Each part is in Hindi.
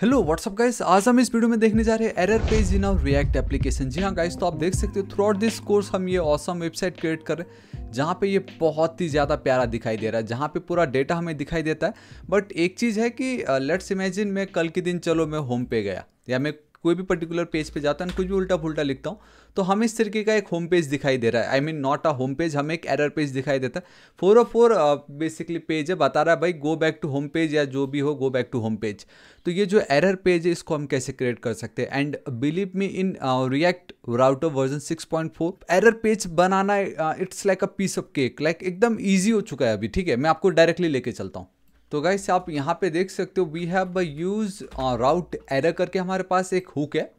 हेलो व्हाट्सअप गाइस आज हम इस वीडियो में देखने जा रहे हैं error page in our React application जी हाँ गाइस तो आप देख सकते हो थ्रू आउट दिस कोर्स हम ये ऑसम वेबसाइट क्रिएट कर रहे हैं जहाँ पे ये बहुत ही ज़्यादा प्यारा दिखाई दे रहा है जहाँ पे पूरा डेटा हमें दिखाई देता है बट एक चीज़ है कि लेट्स uh, इमेजिन मैं कल के दिन चलो मैं होम पे गया या मैं कोई भी पर्टिकुलर पेज पे जाता है कुछ भी उल्टा फुलटा लिखता हूँ तो हम इस तरीके का एक होम पेज दिखाई दे रहा है I mean not a home page हमें एक एरर पेज दिखाई देता है four of four basically page है बता रहा है भाई go back to home page या जो भी हो go back to home page तो ये जो एरर पेज है इसको हम कैसे क्रिएट कर सकते हैं and believe me in React router version 6.4 error page बनाना it's like a piece of cake like एकदम ईजी हो चुका है अभी ठीक है मैं आपको डायरेक्टली लेके चलता हूँ तो गाइस आप यहाँ पे देख सकते हो we have use route error करके हमारे पास एक हुक है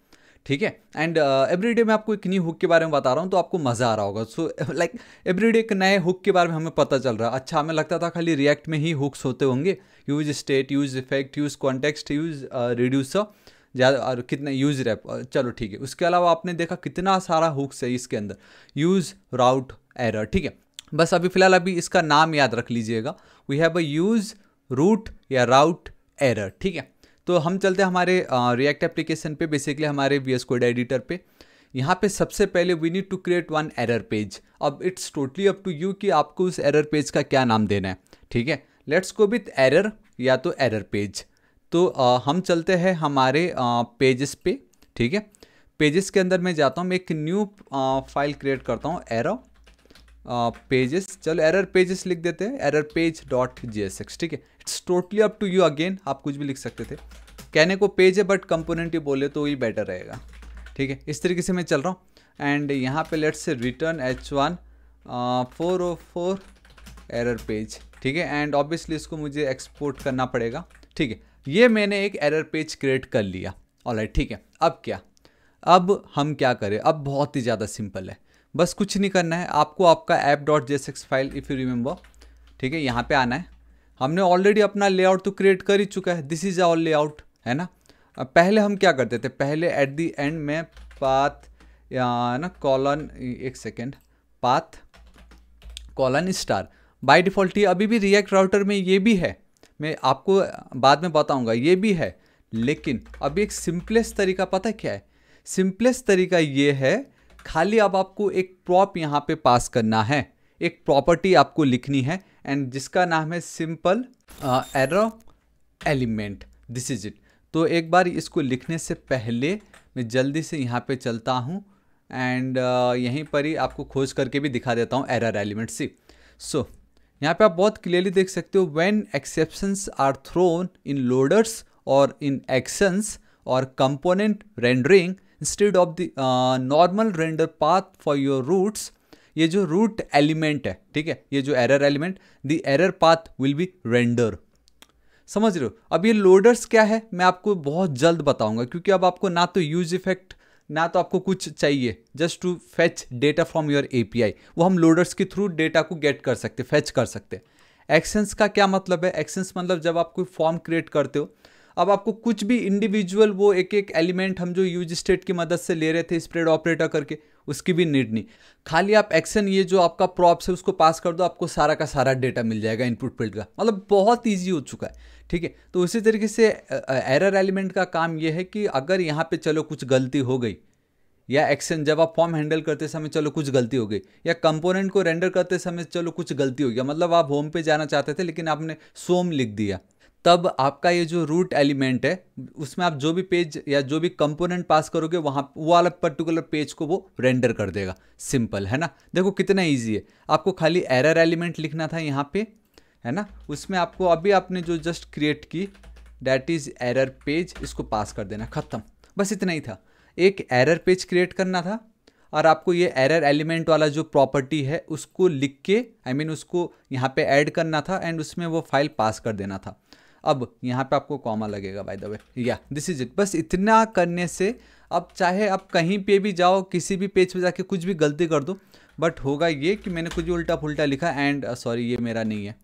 ठीक है एंड एवरी डे मैं आपको एक न्यू हुक के बारे में बता रहा हूँ तो आपको मज़ा आ रहा होगा सो लाइक एवरी डे एक नए हुक के बारे में हमें पता चल रहा है अच्छा हमें लगता था खाली रिएक्ट में ही हुक्स होते होंगे use state use effect use context use reducer ज़्यादा और कितने यूज रैप uh, चलो ठीक है उसके अलावा आपने देखा कितना सारा हुक्स है इसके अंदर यूज़ राउट एरर ठीक है बस अभी फ़िलहाल अभी इसका नाम याद रख लीजिएगा we have a use route या राउट एरर ठीक है तो हम चलते हैं हमारे रिएक्ट एप्लीकेशन पे बेसिकली हमारे वी एस कोड एडिटर पे यहाँ पे सबसे पहले we need to create one error page अब it's totally up to you कि आपको उस एरर पेज का क्या नाम देना है ठीक है लेट्स गो विथ एरर या तो एरर पेज तो uh, हम चलते हैं हमारे पेजेस पे ठीक है पेजेस के अंदर मैं जाता हूँ मैं एक न्यू फाइल क्रिएट करता हूँ एरो पेजेस चलो एरर पेजेस लिख देते हैं एरर पेज डॉट जी ठीक है it's totally up to you again आप कुछ भी लिख सकते थे कहने को पेज है बट कंपोनेंट ही बोले तो ही बेटर रहेगा ठीक है इस तरीके से मैं चल रहा हूँ एंड यहाँ पे let's say return H one four O four error page ठीक है एंड ऑब्वियसली इसको मुझे एक्सपोर्ट करना पड़ेगा ठीक है ये मैंने एक एरर पेज क्रिएट कर लिया ऑल ठीक है अब क्या अब हम क्या करें अब बहुत ही ज़्यादा सिंपल है बस कुछ नहीं करना है आपको आपका app dot JS file if you remember ठीक है यहाँ पे आना है हमने ऑलरेडी अपना लेआउट तो क्रिएट कर ही चुका है दिस इज़ आवर लेआउट है ना पहले हम क्या करते थे पहले एट दी एंड में पाथ या ना कॉलन एक second path colon star by default अभी भी रिएक्ट राउटर में ये भी है मैं आपको बाद में बताऊंगा ये भी है लेकिन अभी एक सिंपलेस्ट तरीका पता क्या है सिंपलेस्ट तरीका ये है खाली अब आपको एक प्रॉप यहाँ पे पास करना है एक प्रॉपर्टी आपको लिखनी है एंड जिसका नाम है simple error element this is it तो एक बार इसको लिखने से पहले मैं जल्दी से यहाँ पे चलता हूँ एंड uh, यहीं पर ही आपको खोज करके भी दिखा देता हूँ एरर एलिमेंट सी सो यहाँ पे आप बहुत क्लियरली देख सकते हो when exceptions are thrown in loaders और इन एक्शंस और component rendering instead of the normal render path for your routes ये जो रूट एलिमेंट है ठीक है ये जो error element the error path will be render समझ रहे हो अब ये लोडर्स क्या है मैं आपको बहुत जल्द बताऊंगा क्योंकि अब आपको ना तो यूज इफेक्ट ना तो आपको कुछ चाहिए just to fetch data from your uh वो हम लोडर्स के थ्रू डेटा को गेट कर सकते फैच कर सकते एक्सेंस का क्या मतलब है एक्सेंस मतलब जब आप कोई फॉर्म क्रिएट करते हो अब आपको कुछ भी इंडिविजुअल वो एक एक एलिमेंट हम जो यूज स्टेट की मदद से ले रहे थे स्प्रेड ऑपरेटर करके उसकी भी नीड नहीं खाली आप एक्शन ये जो आपका प्रॉप्स है उसको पास कर दो आपको सारा का सारा डेटा मिल जाएगा इनपुट फील्ड का मतलब बहुत ईजी हो चुका है ठीक है तो उसी तरीके से एरर एलिमेंट का काम यह है कि अगर यहाँ पे चलो कुछ गलती हो गई या एक्शन जब आप फॉर्म हैंडल करते समय चलो कुछ गलती हो गई या कंपोनेंट को रेंडर करते समय चलो कुछ गलती हो गया मतलब आप होम पे जाना चाहते थे लेकिन आपने सोम लिख दिया तब आपका ये जो रूट एलिमेंट है उसमें आप जो भी पेज या जो भी कंपोनेंट पास करोगे वहाँ वो वाला पर्टिकुलर पेज को वो रेंडर कर देगा सिंपल है ना देखो कितना ईजी है आपको खाली एरर एलिमेंट लिखना था यहाँ पे है ना उसमें आपको अभी आपने जो जस्ट क्रिएट की डैट इज़ एरर पेज इसको पास कर देना ख़त्म बस इतना ही था एक एरर पेज क्रिएट करना था और आपको ये एरर एलिमेंट वाला जो प्रॉपर्टी है उसको लिख के आई I मीन mean उसको यहाँ पे ऐड करना था एंड उसमें वो फाइल पास कर देना था अब यहाँ पे आपको कॉमा लगेगा बाय द वे या दिस इज इट बस इतना करने से अब चाहे आप कहीं पे भी जाओ किसी भी पेज पे जाके कुछ भी गलती कर दो बट होगा ये कि मैंने कुछ उल्टा फुलटा लिखा एंड सॉरी uh, ये मेरा नहीं है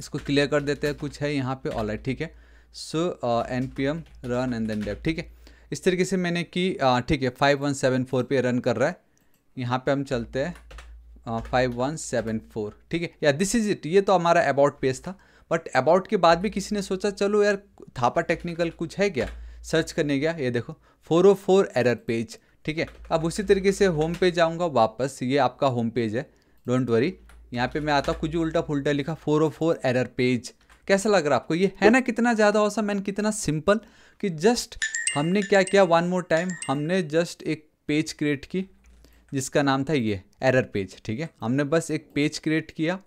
इसको क्लियर कर देते हैं कुछ है यहाँ पे ऑल ठीक है so N P M run and then dev ठीक है इस तरीके से मैंने की uh, ठीक है फाइव वन सेवन फोर पे रन कर रहा है यहाँ पे हम चलते हैं फाइव वन सेवन फोर ठीक है या दिस इज़ इट ये तो हमारा अबाउट पेज था बट अबाउट के बाद भी किसी ने सोचा चलो यार थापा टेक्निकल कुछ है क्या सर्च करने गया ये देखो 404 एरर पेज ठीक है अब उसी तरीके से होम पेज आऊँगा वापस ये आपका होम पेज है डोंट वरी यहाँ पे मैं आता हूँ कुछ उल्टा फुलटा लिखा 404 एरर पेज कैसा लग रहा है आपको ये है ना कितना ज़्यादा औसा एंड कितना सिंपल कि जस्ट हमने क्या किया वन मोर टाइम हमने जस्ट एक पेज क्रिएट की जिसका नाम था ये एरर पेज ठीक है हमने बस एक पेज क्रिएट किया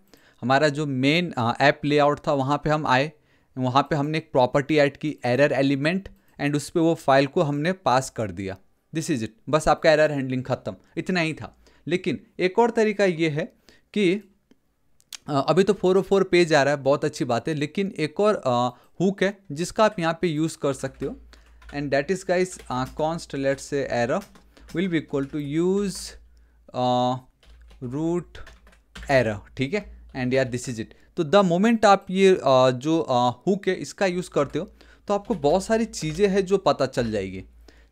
हमारा जो मेन ऐप लेआउट था वहाँ पे हम आए वहाँ पे हमने एक प्रॉपर्टी ऐड की एरर एलिमेंट एंड उस पर वो फाइल को हमने पास कर दिया दिस इज इट बस आपका एरर हैंडलिंग ख़त्म इतना ही था लेकिन एक और तरीका ये है कि अभी तो फोर ओ फोर पेज आ रहा है बहुत अच्छी बात है लेकिन एक और हुक है जिसका आप यहाँ पे यूज़ कर सकते हो and that is guys const let say err will be equal to use route error ठीक है एंड यार दिस इज इट तो द मोमेंट आप ये जो हुक है इसका यूज़ करते हो तो आपको बहुत सारी चीज़ें हैं जो पता चल जाएगी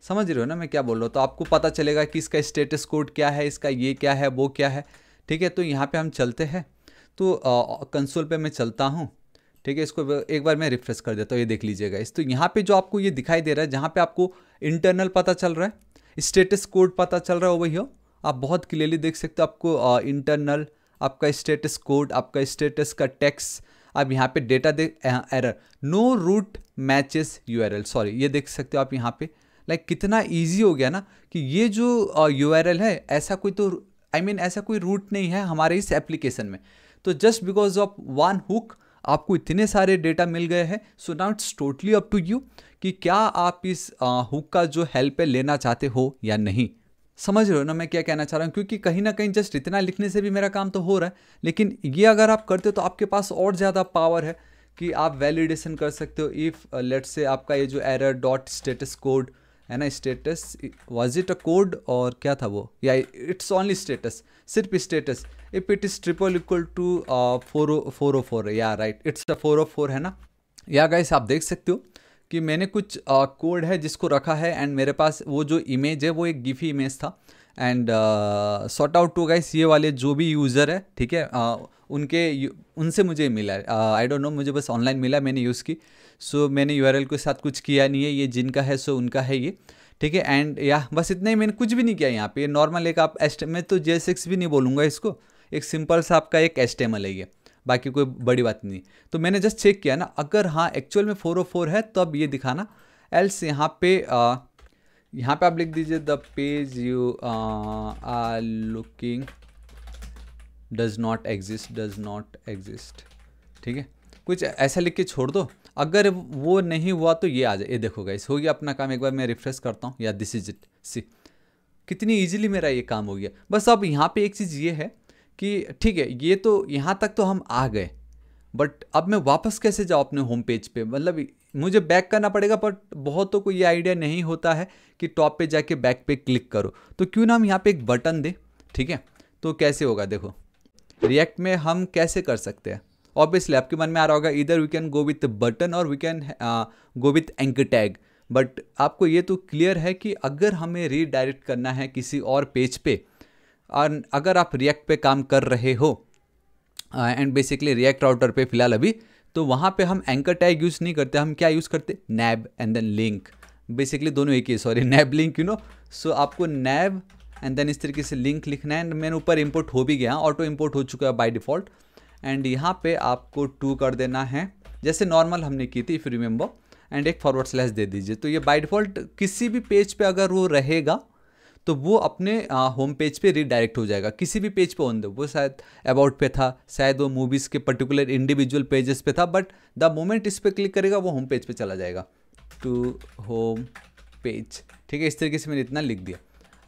समझ रहे हो ना मैं क्या बोल रहा हूँ तो आपको पता चलेगा कि इसका स्टेटस कोड क्या है इसका ये क्या है वो क्या है ठीक है तो यहाँ पे हम चलते हैं तो कंसोल पे मैं चलता हूँ ठीक है इसको एक बार मैं रिफ्रेश कर देता हूँ ये देख लीजिएगा इस तो यहाँ पे जो आपको ये दिखाई दे रहा है जहाँ पे आपको इंटरनल पता चल रहा है स्टेटस कोड पता चल रहा है वही हो आप बहुत क्लियरली देख सकते हो आपको इंटरनल uh, आपका स्टेटस कोड आपका स्टेटस का टेक्स्ट आप यहाँ पे डेटा दे error no route matches you sorry ये देख सकते हो आप यहाँ पे लाइक like, कितना ईजी हो गया ना कि ये जो यू uh, है ऐसा कोई तो आई I मीन mean, ऐसा कोई रूट नहीं है हमारे इस एप्लीकेशन में तो just because of one hook आपको इतने सारे डेटा मिल गए हैं so now it's totally up to you कि क्या आप इस हुक uh, का जो हेल्प है लेना चाहते हो या नहीं समझ रहे हो ना मैं क्या कहना चाह रहा हूँ क्योंकि कहीं ना कहीं जस्ट इतना लिखने से भी मेरा काम तो हो रहा है लेकिन ये अगर आप करते हो तो आपके पास और ज़्यादा पावर है कि आप वैलिडेशन कर सकते हो इफ़ लेट से आपका ये जो एरर डॉट स्टेटस कोड है ना status was it a code और क्या था वो या इट्स ओनली स्टेटस सिर्फ status if it is triple equal to four O four O four या right it's a four O four है ना या गाइस आप देख सकते हो कि मैंने कुछ कोड है जिसको रखा है एंड मेरे पास वो जो इमेज है वो एक गिफी इमेज था and sort out to guys ये वाले जो भी यूज़र है ठीक है uh, उनके उनसे मुझे मिला है आई डोंट नो मुझे बस ऑनलाइन मिला मैंने यूज़ की सो so, मैंने यू के साथ कुछ किया नहीं है ये जिनका है सो so उनका है ये ठीक है एंड या बस इतना ही मैंने कुछ भी नहीं किया यहाँ पे नॉर्मल एक आप एस्ट मैं तो जे भी नहीं बोलूँगा इसको एक सिंपल सा आपका एक एस्टेमल है ये बाकी कोई बड़ी बात नहीं तो मैंने जस्ट चेक किया ना अगर हाँ एक्चुअल में फोर ओ फोर है तब तो अब ये दिखाना एल्स यहाँ पे आ, यहाँ पे आप लिख दीजिए the page you are looking does not exist does not exist ठीक है कुछ ऐसा लिख के छोड़ दो अगर वो नहीं हुआ तो ये आ जाए ये देखो गाइस हो गया अपना काम एक बार मैं रिफ्रेश करता हूँ या दिस इज इट सी कितनी इजीली मेरा ये काम हो गया बस अब यहाँ पे एक चीज़ ये है कि ठीक है ये तो यहाँ तक तो हम आ गए बट अब मैं वापस कैसे जाऊँ अपने होम पेज पे मतलब मुझे बैक करना पड़ेगा बट बहुतों को ये आइडिया नहीं होता है कि टॉप पे जाके बैक पे क्लिक करो तो क्यों ना हम यहाँ पे एक बटन दें ठीक है तो कैसे होगा देखो रिएक्ट में हम कैसे कर सकते हैं ऑब्वियसली आपके मन में आ रहा होगा इधर we can go with button और we can go with anchor tag but आपको ये तो क्लियर है कि अगर हमें रीडायरेक्ट करना है किसी और पेज पे और अगर आप रिएक्ट पे काम कर रहे हो एंड बेसिकली रिएक्ट राउटर पे फिलहाल अभी तो वहाँ पे हम एंकर टैग यूज़ नहीं करते हम क्या यूज़ करते nav and then link basically दोनों एक ही sorry nav link you know so आपको नैब एंड देन इस तरीके से लिंक लिखना है एंड मैंने ऊपर इम्पोर्ट हो भी गया ऑटो इम्पोर्ट हो चुका है बाई डिफ़ॉल्ट एंड यहाँ पर आपको टू कर देना है जैसे नॉर्मल हमने की थी इफ़ रिमेंबर एंड एक फॉरवर्ड स्लैश दे दीजिए तो ये बाई डिफ़ॉल्ट किसी भी पेज पे अगर वो रहेगा तो वो अपने होम पेज पे रीडायरेक्ट हो जाएगा किसी भी पेज पे ऑन दो वो शायद अबाउट पे था शायद वो मूवीज़ के पर्टिकुलर इंडिविजुअल पेजेस पे था बट द मोमेंट इस पर क्लिक करेगा वो होम पेज पे चला जाएगा टू होम पेज ठीक है इस तरीके से मैंने इतना लिख दिया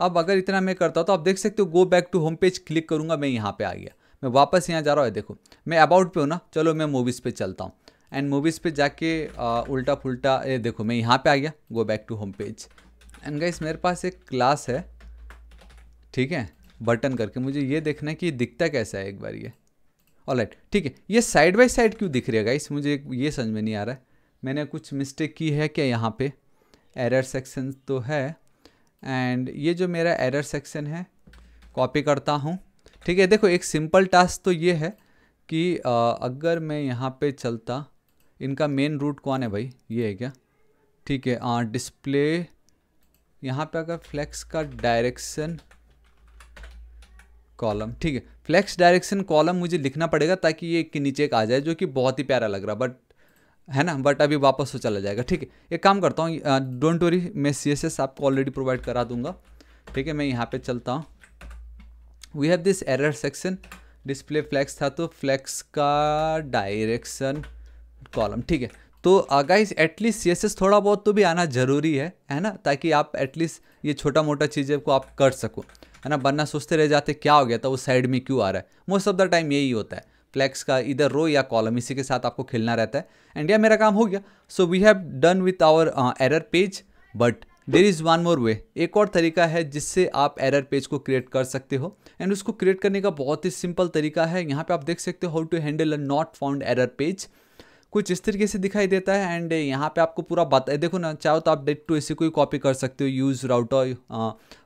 अब अगर इतना मैं करता हूँ तो आप देख सकते हो go back to home page click करूँगा मैं यहाँ पर आ गया मैं वापस यहाँ जा रहा हूँ देखो मैं अबाउट पे हूँ ना चलो मैं मूवीज़ पे चलता हूँ एंड मूवीज़ पे जाके आ, उल्टा फुलटा ये देखो मैं यहाँ पे आ गया go back to home page and guys मेरे पास एक क्लास है ठीक है बटन करके मुझे ये देखना है कि ये दिखता कैसा है एक बार ये राइट ठीक है ये साइड बाय साइड क्यों दिख रही है मुझे ये समझ में नहीं आ रहा है मैंने कुछ मिस्टेक की है क्या यहाँ पे एरर सेक्शन तो है एंड ये जो मेरा एरर सेक्शन है कॉपी करता हूँ ठीक है देखो एक सिंपल टास्क तो ये है कि आ, अगर मैं यहाँ पे चलता इनका मेन रूट कौन है भाई ये है क्या ठीक है डिस्प्ले यहाँ पे अगर फ्लैक्स का डायरेक्शन कॉलम ठीक है फ्लैक्स डायरेक्शन कॉलम मुझे लिखना पड़ेगा ताकि ये के नीचे एक आ जाए जो कि बहुत ही प्यारा लग रहा बट है ना बट अभी वापस वो चला जाएगा ठीक है एक काम करता हूँ डोंट वरी मैं सी एस एस आपको ऑलरेडी प्रोवाइड करा दूंगा ठीक है मैं यहाँ पे चलता हूँ we have this error section display flex था तो फ्लैक्स का डायरेक्शन कॉलम ठीक है तो guys at least C S S थोड़ा बहुत तो भी आना ज़रूरी है है ना ताकि आप एटलीस्ट ये छोटा मोटा चीज़ें को आप कर सको है ना वरना सोचते रह जाते क्या हो गया था तो वो साइड में क्यों आ रहा है मोस्ट ऑफ द टाइम यही होता है फ्लैक्स का इधर रो या कॉलम इसी के साथ आपको खेलना रहता है एंड या मेरा काम हो गया so we have done with our error page but there is one more way एक और तरीका है जिससे आप एरर पेज को क्रिएट कर सकते हो एंड उसको क्रिएट करने का बहुत ही सिंपल तरीका है यहाँ पे आप देख सकते हो how to handle a not found error page कुछ इस तरीके से दिखाई देता है एंड यहाँ पे आपको पूरा बता देखो ना चाहो तो आप डेट टू इसी को ही कॉपी कर सकते हो यूज़ राउट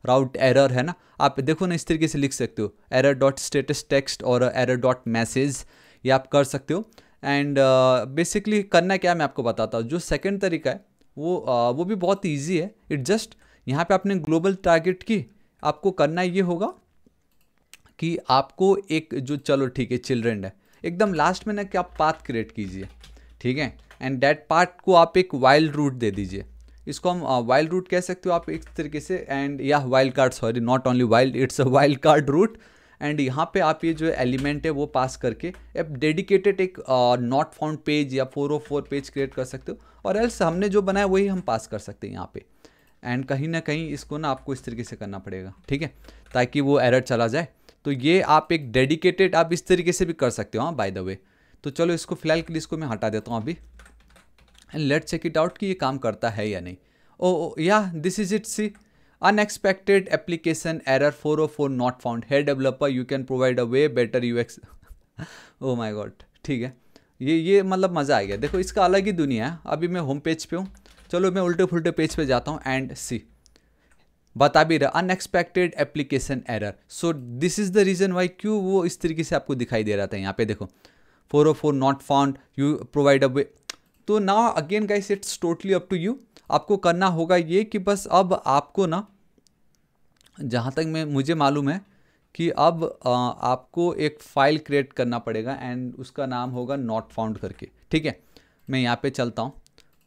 राउट एरर है ना आप देखो ना इस तरीके से लिख सकते हो एरर डॉट स्टेटस टेक्स्ट और एरर डॉट मैसेज ये आप कर सकते हो एंड बेसिकली uh, करना क्या मैं आपको बताता हूँ जो सेकेंड तरीका है वो uh, वो भी बहुत ईजी है इट जस्ट यहाँ पर आपने ग्लोबल टारगेट की आपको करना ये होगा कि आपको एक जो चलो ठीक है चिल्ड्रेंड है एकदम लास्ट में ना कि आप पाथ क्रिएट कीजिए ठीक है एंड डैट पार्ट को आप एक वाइल्ड रूट दे दीजिए इसको हम वाइल्ड uh, रूट कह सकते हो आप एक तरीके से एंड या wild card sorry not only wild it's a wild card route and यहाँ पे आप ये जो एलिमेंट है वो पास करके एक डेडिकेटेड एक नॉट फाउंड पेज या four O four page create कर सकते हो और एल्स हमने जो बनाया वही हम पास कर सकते हैं यहाँ पे एंड कहीं ना कहीं इसको ना आपको इस तरीके से करना पड़ेगा ठीक है ताकि वो एरर चला जाए तो ये आप एक डेडिकेटेड आप इस तरीके से भी कर सकते हो हाँ बाय द वे तो चलो इसको फिलहाल के लिए इसको मैं हटा देता हूँ अभी and let check it out कि ये काम करता है या नहीं oh yeah this is it see unexpected application four 404 found found developer you can provide a way better U X oh my god ठीक है ये ये मतलब मज़ा आ गया देखो इसका अलग ही दुनिया है अभी मैं होम पेज पे हूँ चलो मैं उल्टे फुलटे पेज पे जाता हूँ एंड सी बता भी रहा unexpected application error so this is the reason why क्यों वो इस तरीके से आपको दिखाई दे रहा था यहाँ पे देखो 404 not found you provide a way तो ना again guys it's totally up to you आपको करना होगा ये कि बस अब आपको ना जहाँ तक मैं मुझे मालूम है कि अब आ, आपको एक फ़ाइल क्रिएट करना पड़ेगा एंड उसका नाम होगा नॉट फाउंड करके ठीक है मैं यहाँ पे चलता हूँ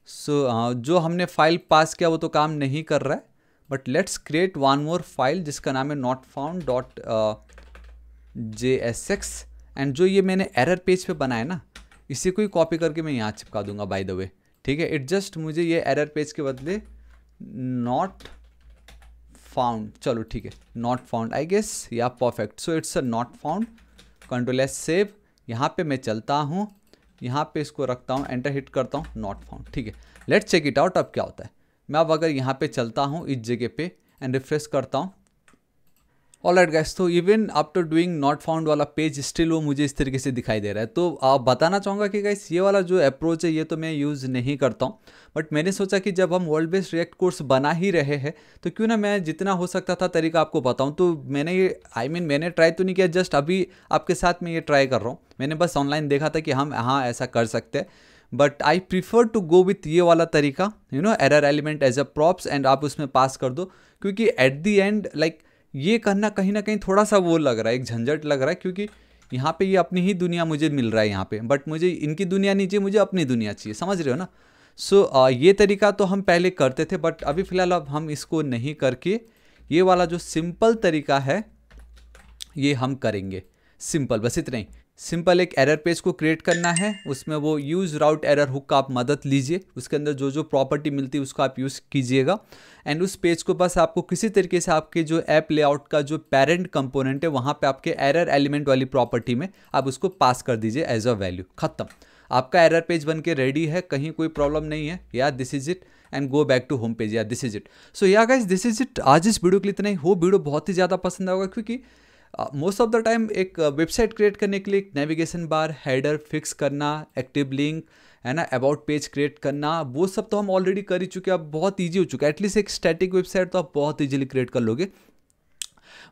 सो so, जो हमने फ़ाइल पास किया वो तो काम नहीं कर रहा है but let's create one more file जिसका नाम है not found dot J S X and जो ये मैंने एरर पेज पे बनाया ना इसी को ही कॉपी करके मैं यहाँ चिपका दूंगा बाय द वे ठीक है इट जस्ट मुझे ये एरर पेज के बदले नॉट फाउंड चलो ठीक है नॉट फाउंड आई गेस या perfect so it's a not found control S save यहाँ पे मैं चलता हूँ यहाँ पे इसको रखता हूँ एंटर हिट करता हूँ नॉट फाउंड ठीक है लेट चेक इट आउट अब क्या होता है मैं अब अगर यहाँ पे चलता हूँ इस जगह पे एंड रिफ्रेश करता हूँ ऑल राइट गैस तो even after doing not found वाला पेज स्टिल वो मुझे इस तरीके से दिखाई दे रहा है तो आप बताना चाहूँगा कि गैस ये वाला जो अप्रोच है ये तो मैं यूज़ नहीं करता हूँ बट मैंने सोचा कि जब हम वर्ल्ड बेस्ड रिएक्ट कोर्स बना ही रहे हैं तो क्यों ना मैं जितना हो सकता था तरीका आपको बताऊँ तो मैंने ये आई I मीन mean, मैंने ट्राई तो नहीं किया जस्ट अभी आपके साथ मैं ये ट्राई कर रहा हूँ मैंने बस ऑनलाइन देखा था कि हम हाँ ऐसा कर सकते हैं but I prefer to go with ये वाला तरीका you know error element as a props and आप उसमें पास कर दो क्योंकि एट दी एंड लाइक ये कहना कहीं ना कहीं थोड़ा सा वो लग रहा है एक झंझट लग रहा है क्योंकि यहाँ पे ये अपनी ही दुनिया मुझे मिल रहा है यहाँ पे बट मुझे इनकी दुनिया नहीं चाहिए मुझे अपनी दुनिया चाहिए समझ रहे हो ना सो so, ये तरीका तो हम पहले करते थे बट अभी फ़िलहाल अब हम इसको नहीं करके ये वाला जो सिंपल तरीका है ये हम करेंगे सिंपल बस इतना ही सिंपल एक एरर पेज को क्रिएट करना है उसमें वो यूज़ राउट एरर हुक का आप मदद लीजिए उसके अंदर जो जो प्रॉपर्टी मिलती है उसको आप यूज़ कीजिएगा एंड उस पेज को बस आपको किसी तरीके से आपके जो ऐप लेआउट का जो पेरेंट कंपोनेंट है वहाँ पे आपके एरर एलिमेंट वाली प्रॉपर्टी में आप उसको पास कर दीजिए एज अ वैल्यू ख़त्म आपका एरर पेज बन के रेडी है कहीं कोई प्रॉब्लम नहीं है या this is it and go back to home page या दिस इज इट सो या गाइज दिस इज इट आज इस वीडियो के लिए इतना ही हो वीडियो बहुत ही ज़्यादा पसंद आएगा क्योंकि मोस्ट ऑफ द टाइम एक वेबसाइट uh, क्रिएट करने के लिए नेविगेशन बार हेडर फिक्स करना एक्टिव लिंक है ना अबाउट पेज क्रिएट करना वो सब तो हम ऑलरेडी कर ही चुके हैं अब बहुत ईजी हो चुका है एटलीस्ट एक स्टैटिक वेबसाइट तो आप बहुत ईजिली क्रिएट कर लोगे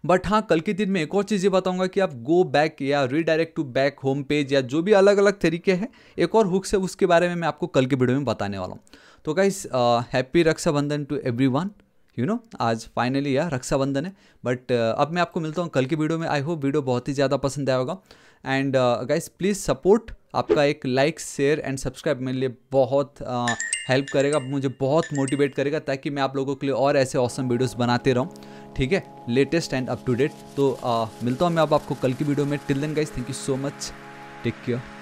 बट हाँ कल के दिन में एक और चीज़ ये बताऊंगा कि आप गो बैक या redirect to back home page या जो भी अलग अलग तरीके हैं एक और हुक्स है उसके बारे में मैं आपको कल के वीडियो में बताने वाला हूँ तो guys happy uh, Rakshabandhan to everyone you know आज फाइनली यार रक्षाबंधन है बट uh, अब मैं आपको मिलता हूँ कल की वीडियो में आई होप वीडियो बहुत ही ज़्यादा पसंद आया होगा एंड गाइज प्लीज़ सपोर्ट आपका एक लाइक शेयर एंड सब्सक्राइब मेरे लिए बहुत हेल्प uh, करेगा मुझे बहुत मोटिवेट करेगा ताकि मैं आप लोगों के लिए और ऐसे औसम वीडियोस बनाते रहूँ ठीक है latest and up to date तो uh, मिलता हूँ मैं अब आपको कल की वीडियो में till then guys thank you so much take care